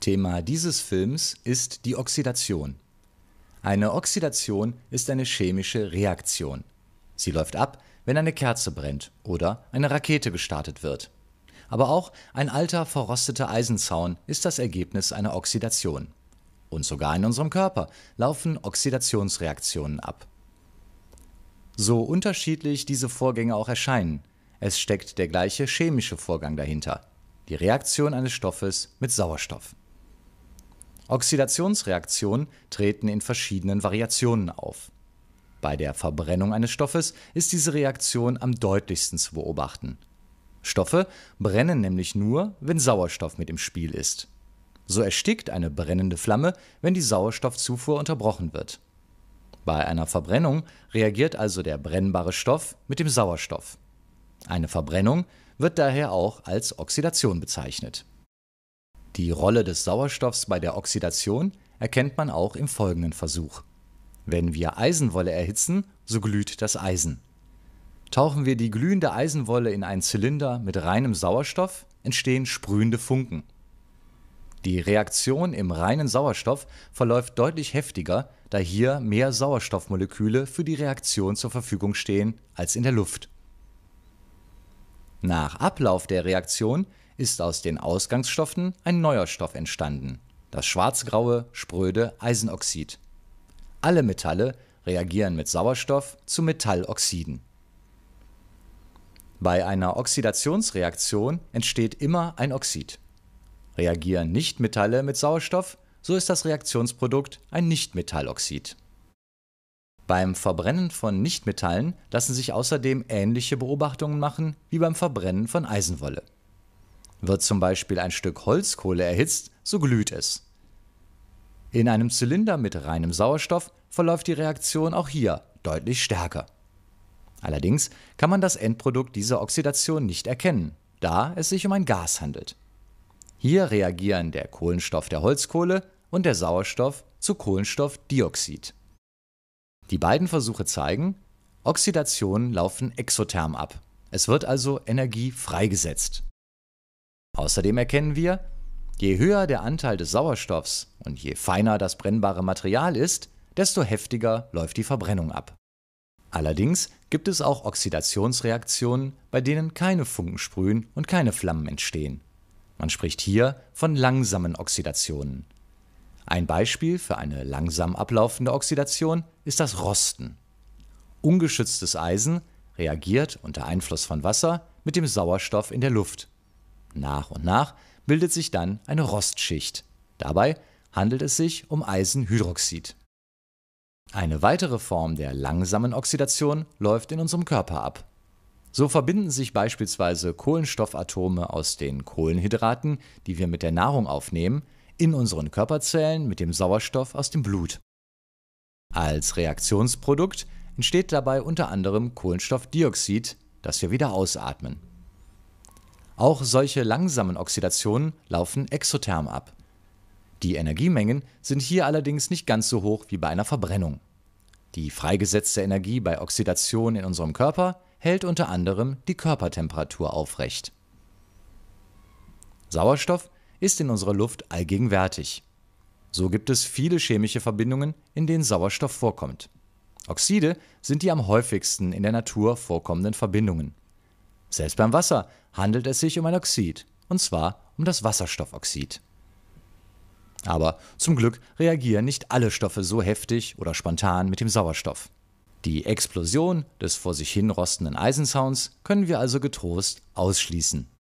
Thema dieses Films ist die Oxidation. Eine Oxidation ist eine chemische Reaktion. Sie läuft ab, wenn eine Kerze brennt oder eine Rakete gestartet wird. Aber auch ein alter, verrosteter Eisenzaun ist das Ergebnis einer Oxidation und sogar in unserem Körper laufen Oxidationsreaktionen ab. So unterschiedlich diese Vorgänge auch erscheinen, es steckt der gleiche chemische Vorgang dahinter, die Reaktion eines Stoffes mit Sauerstoff. Oxidationsreaktionen treten in verschiedenen Variationen auf. Bei der Verbrennung eines Stoffes ist diese Reaktion am deutlichsten zu beobachten. Stoffe brennen nämlich nur, wenn Sauerstoff mit im Spiel ist. So erstickt eine brennende Flamme, wenn die Sauerstoffzufuhr unterbrochen wird. Bei einer Verbrennung reagiert also der brennbare Stoff mit dem Sauerstoff. Eine Verbrennung wird daher auch als Oxidation bezeichnet. Die Rolle des Sauerstoffs bei der Oxidation erkennt man auch im folgenden Versuch. Wenn wir Eisenwolle erhitzen, so glüht das Eisen. Tauchen wir die glühende Eisenwolle in einen Zylinder mit reinem Sauerstoff, entstehen sprühende Funken. Die Reaktion im reinen Sauerstoff verläuft deutlich heftiger, da hier mehr Sauerstoffmoleküle für die Reaktion zur Verfügung stehen als in der Luft. Nach Ablauf der Reaktion ist aus den Ausgangsstoffen ein neuer Stoff entstanden, das schwarzgraue, spröde Eisenoxid. Alle Metalle reagieren mit Sauerstoff zu Metalloxiden. Bei einer Oxidationsreaktion entsteht immer ein Oxid Reagieren Nichtmetalle mit Sauerstoff, so ist das Reaktionsprodukt ein Nichtmetalloxid. Beim Verbrennen von Nichtmetallen lassen sich außerdem ähnliche Beobachtungen machen wie beim Verbrennen von Eisenwolle. Wird zum Beispiel ein Stück Holzkohle erhitzt, so glüht es. In einem Zylinder mit reinem Sauerstoff verläuft die Reaktion auch hier deutlich stärker. Allerdings kann man das Endprodukt dieser Oxidation nicht erkennen, da es sich um ein Gas handelt. Hier reagieren der Kohlenstoff der Holzkohle und der Sauerstoff zu Kohlenstoffdioxid. Die beiden Versuche zeigen, Oxidationen laufen exotherm ab. Es wird also Energie freigesetzt. Außerdem erkennen wir, je höher der Anteil des Sauerstoffs und je feiner das brennbare Material ist, desto heftiger läuft die Verbrennung ab. Allerdings gibt es auch Oxidationsreaktionen, bei denen keine Funken sprühen und keine Flammen entstehen. Man spricht hier von langsamen Oxidationen. Ein Beispiel für eine langsam ablaufende Oxidation ist das Rosten. Ungeschütztes Eisen reagiert unter Einfluss von Wasser mit dem Sauerstoff in der Luft. Nach und nach bildet sich dann eine Rostschicht. Dabei handelt es sich um Eisenhydroxid. Eine weitere Form der langsamen Oxidation läuft in unserem Körper ab. So verbinden sich beispielsweise Kohlenstoffatome aus den Kohlenhydraten, die wir mit der Nahrung aufnehmen, in unseren Körperzellen mit dem Sauerstoff aus dem Blut. Als Reaktionsprodukt entsteht dabei unter anderem Kohlenstoffdioxid, das wir wieder ausatmen. Auch solche langsamen Oxidationen laufen exotherm ab. Die Energiemengen sind hier allerdings nicht ganz so hoch wie bei einer Verbrennung. Die freigesetzte Energie bei Oxidation in unserem Körper hält unter anderem die Körpertemperatur aufrecht. Sauerstoff ist in unserer Luft allgegenwärtig. So gibt es viele chemische Verbindungen, in denen Sauerstoff vorkommt. Oxide sind die am häufigsten in der Natur vorkommenden Verbindungen. Selbst beim Wasser handelt es sich um ein Oxid, und zwar um das Wasserstoffoxid. Aber zum Glück reagieren nicht alle Stoffe so heftig oder spontan mit dem Sauerstoff. Die Explosion des vor sich hin rostenden Eisenzauns können wir also getrost ausschließen